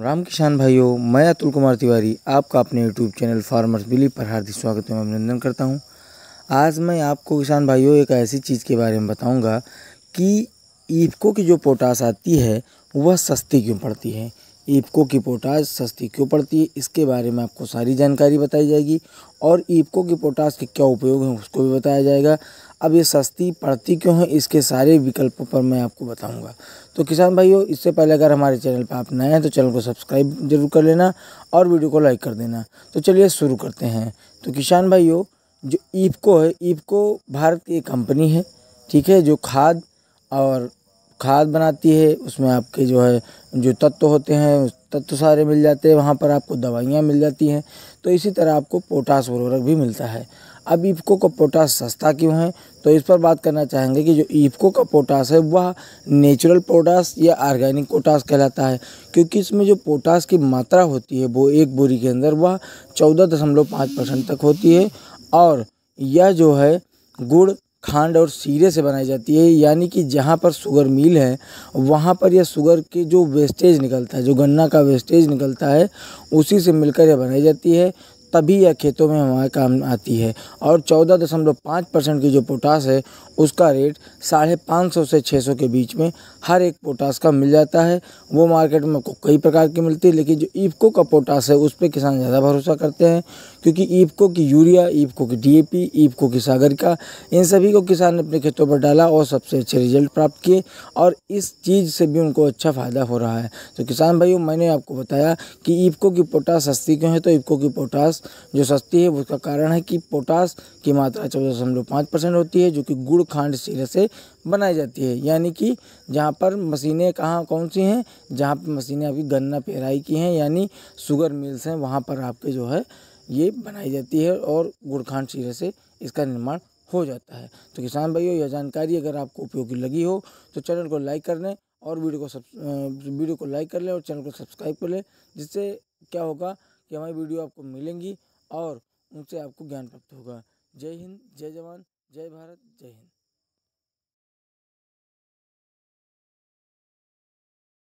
राम किसान भाइयों मैं अतुल कुमार तिवारी आपका अपने यूट्यूब चैनल फार्मर्स बिली पर हार्दिक स्वागत एवं अभिनंदन करता हूं। आज मैं आपको किसान भाइयों एक ऐसी चीज़ के बारे में बताऊंगा कि ईफको की जो पोटास आती है वह सस्ती क्यों पड़ती है ईपको की पोटास सस्ती क्यों पड़ती है इसके बारे में आपको सारी जानकारी बताई जाएगी और ईपको की पोटास के क्या उपयोग हैं उसको भी बताया जाएगा अब ये सस्ती पड़ती क्यों है इसके सारे विकल्पों पर मैं आपको बताऊंगा तो किसान भाइयों इससे पहले अगर हमारे चैनल पर आप नए हैं तो चैनल को सब्सक्राइब जरूर कर लेना और वीडियो को लाइक कर देना तो चलिए शुरू करते हैं तो किसान भाइयों जो ईपको है ईपको भारत की कंपनी है ठीक है जो खाद और खाद बनाती है उसमें आपके जो है जो तत्व होते हैं तत्व सारे मिल जाते हैं वहाँ पर आपको दवाइयाँ मिल जाती हैं तो इसी तरह आपको पोटास उर्वरक भी मिलता है अब ईफको का पोटास सस्ता क्यों है तो इस पर बात करना चाहेंगे कि जो ईफको का पोटास है वह नेचुरल पोटास या ऑर्गेनिक पोटास कहलाता है क्योंकि इसमें जो पोटास की मात्रा होती है वो एक बोरी के अंदर वह चौदह दशमलव पाँच परसेंट तक होती है और यह जो है गुड़ खांड और सीरे से बनाई जाती है यानी कि जहाँ पर शुगर मिल है वहाँ पर यह शुगर की जो वेस्टेज निकलता है जो गन्ना का वेस्टेज निकलता है उसी से मिलकर यह बनाई जाती है तभी यह खेतों में हमारे काम आती है और चौदह दशमलव पाँच परसेंट की जो पोटास है उसका रेट साढ़े पाँच सौ से छः सौ के बीच में हर एक पोटास का मिल जाता है वो मार्केट में आपको कई प्रकार की मिलती है लेकिन जो ईपको का पोटास है उस पर किसान ज़्यादा भरोसा करते हैं क्योंकि ईपको की यूरिया ईपको की डीएपी ईपको की सागरिका इन सभी को किसान ने अपने खेतों पर डाला और सबसे अच्छे रिजल्ट प्राप्त किए और इस चीज़ से भी उनको अच्छा फ़ायदा हो रहा है तो किसान भाइयों मैंने आपको बताया कि ईपको की पोटास सस्ती क्यों है तो ईपको की पोटास जो सस्ती है उसका कारण है कि पोटास की मात्रा चौदह दशमलव पाँच परसेंट होती है जो कि गुड़ खांड सिरे से बनाई जाती है यानी कि जहाँ पर मशीनें कहाँ कौन सी हैं जहाँ पर मशीनें अभी गन्ना पेराई की हैं यानी शुगर मिल्स हैं वहाँ पर आपके जो है ये बनाई जाती है और गुड़खांड सिरे से इसका निर्माण हो जाता है तो किसान भाइयों यह जानकारी अगर आपको उपयोगी लगी हो तो चैनल को लाइक कर लें और वीडियो को सब वीडियो को लाइक कर लें और चैनल को सब्सक्राइब कर लें जिससे क्या होगा कि हमारी वीडियो आपको मिलेंगी और उनसे आपको ज्ञान प्राप्त होगा जय हिंद जय जवान जय भारत जय हिंद